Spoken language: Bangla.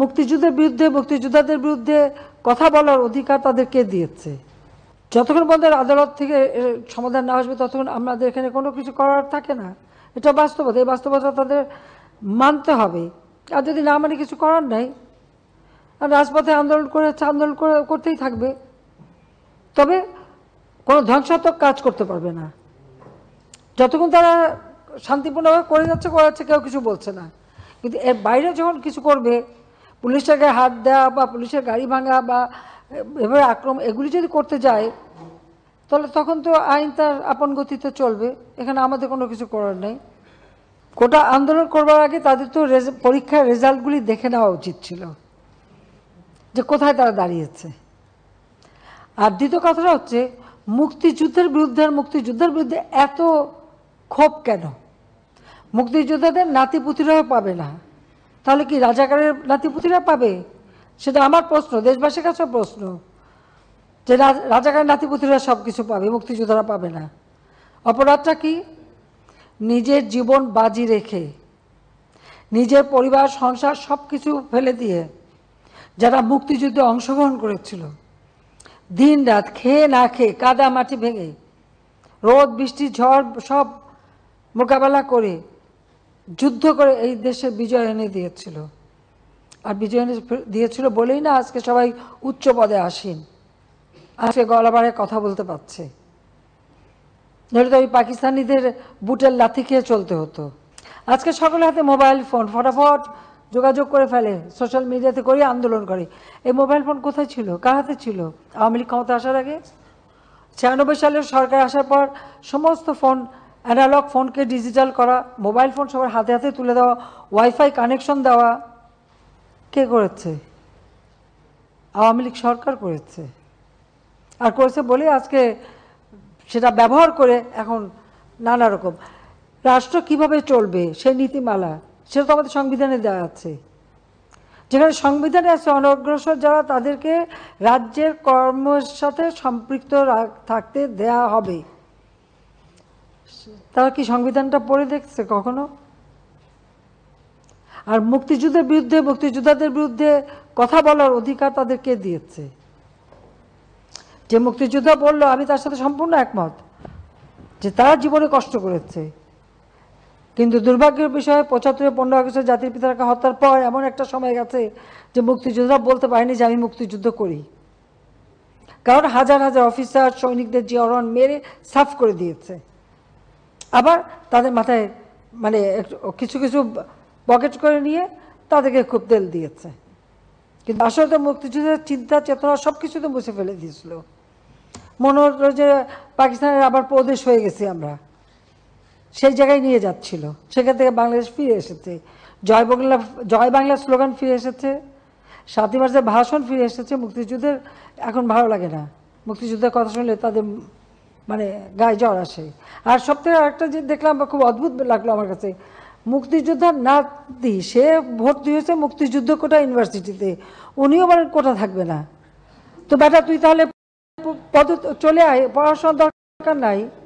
মুক্তিযুদ্ধের বিরুদ্ধে মুক্তিযোদ্ধাদের বিরুদ্ধে কথা বলার অধিকার তাদেরকে দিয়েছে যতক্ষণ বন্ধের আদালত থেকে সমাধান না আসবে ততক্ষণ আমাদের এখানে কোনো কিছু করার থাকে না এটা বাস্তবতা এই বাস্তবতা তাদের মানতে হবে আর যদি না মানে কিছু করার নাই আর রাজপথে আন্দোলন করে আন্দোলন করে করতেই থাকবে তবে কোনো ধ্বংসাত্মক কাজ করতে পারবে না যতক্ষণ তারা শান্তিপূর্ণভাবে করে যাচ্ছে করাচ্ছে কেউ কিছু বলছে না কিন্তু এর বাইরে যখন কিছু করবে পুলিশটাকে হাত দেওয়া বা পুলিশের গাড়ি ভাঙা বা এভাবে আক্রমণ এগুলি যদি করতে যায় তাহলে তখন তো আইন তার আপন গতিতে চলবে এখানে আমাদের কোনো কিছু করার নেই গোটা আন্দোলন করবার আগে তাদের তো পরীক্ষার রেজাল্টগুলি দেখে নেওয়া উচিত ছিল যে কোথায় তারা দাঁড়িয়েছে আর দ্বিতীয় কথাটা হচ্ছে মুক্তিযুদ্ধের বিরুদ্ধে আর মুক্তিযুদ্ধের বিরুদ্ধে এত ক্ষোভ কেন মুক্তিযোদ্ধাদের নাতিপুতিরাও পাবে না তাহলে কি রাজাকারের নাতিপুতিরা পাবে সেটা আমার প্রশ্ন দেশবাসীর কাছে প্রশ্ন যে রাজাকারের নাতিপুতিরা সব কিছু পাবে মুক্তিযোদ্ধারা পাবে না অপরাধটা কি নিজের জীবন বাজি রেখে নিজের পরিবার সংসার সব কিছু ফেলে দিয়ে যারা মুক্তিযুদ্ধে অংশগ্রহণ করেছিল দিন রাত খেয়ে না খেয়ে কাদা মাটি ভেঙে রোদ বৃষ্টি ঝড় সব মোকাবেলা করে যুদ্ধ করে এই দেশে বিজয় এনে দিয়েছিল আর বিজয় এনে দিয়েছিল বলেই না আজকে সবাই উচ্চ পদে আসেন আজকে গলা বাড়ে কথা বলতে পারছে ধরে তো ওই পাকিস্তানিদের বুটের লাথি খেয়ে চলতে হতো আজকে সকলের হাতে মোবাইল ফোন ফটাফট যোগাযোগ করে ফেলে সোশ্যাল মিডিয়াতে করে আন্দোলন করে এই মোবাইল ফোন কোথায় ছিল কার হাতে ছিল আওয়ামী লীগ ক্ষমতা আসার আগে ছিয়ানব্বই সালের সরকার আসার পর সমস্ত ফোন অ্যানালগ ফোনকে ডিজিটাল করা মোবাইল ফোন সবার হাতে হাতে তুলে দেওয়া ওয়াইফাই কানেকশন দেওয়া কে করেছে আওয়ামী লীগ সরকার করেছে আর করেছে বলে আজকে সেটা ব্যবহার করে এখন নানা রকম রাষ্ট্র কিভাবে চলবে সেই নীতিমালা সেটা তো আমাদের সংবিধানে দেওয়া আছে যেখানে সংবিধানে আছে অনগ্রসর যারা তাদেরকে রাজ্যের কর্মের সাথে সম্পৃক্ত থাকতে দেয়া হবে তারা কি সংবিধানটা পড়ে দেখছে কখনো আর মুক্তিযুদ্ধের বিরুদ্ধে মুক্তিযোদ্ধাদের বিরুদ্ধে কথা বলার অধিকার তাদেরকে দিয়েছে যে মুক্তিযোদ্ধা বললো আমি তার সাথে সম্পূর্ণ একমত যে তারা জীবনে কষ্ট করেছে কিন্তু দুর্ভাগ্যের বিষয়ে পঁচাত্তর পনেরো আগস্টের জাতির পিতাকে হত্যার পর এমন একটা সময় গেছে যে মুক্তিযোদ্ধা বলতে পারেনি যে আমি মুক্তিযুদ্ধ করি কারণ হাজার হাজার অফিসার সৈনিকদের জিয়রণ মেরে সাফ করে দিয়েছে আবার তাদের মাথায় মানে কিছু কিছু পকেট করে নিয়ে তাদেরকে খুব তেল দিয়েছে কিন্তু আসলে তো মুক্তিযুদ্ধের চিন্তা চেতনা সব কিছু তো মুছে ফেলে দিয়েছিল মনে হলো যে পাকিস্তানের আবার প্রদেশ হয়ে গেছি আমরা সেই জায়গায় নিয়ে যাচ্ছিল সেখান থেকে বাংলাদেশ ফিরে এসেছে জয় বাংলা জয় বাংলা স্লোগান ফিরে এসেছে সাতই মার্চের ভাষণ ফিরে এসেছে মুক্তিযুদ্ধের এখন ভালো লাগে না মুক্তিযুদ্ধের কথা শুনলে তাদের মানে গায়ে জ্বর আসে আর সবথেকে আরেকটা যে দেখলাম খুব অদ্ভুত লাগলো আমার কাছে মুক্তিযোদ্ধার নাতি সে ভর্তি হয়েছে মুক্তিযুদ্ধ কোটা ইউনিভার্সিটিতে উনিও মানে কোটা থাকবে না তো বেটা তুই তাহলে পদ চলে আয় পড়াশোনার দরকার নাই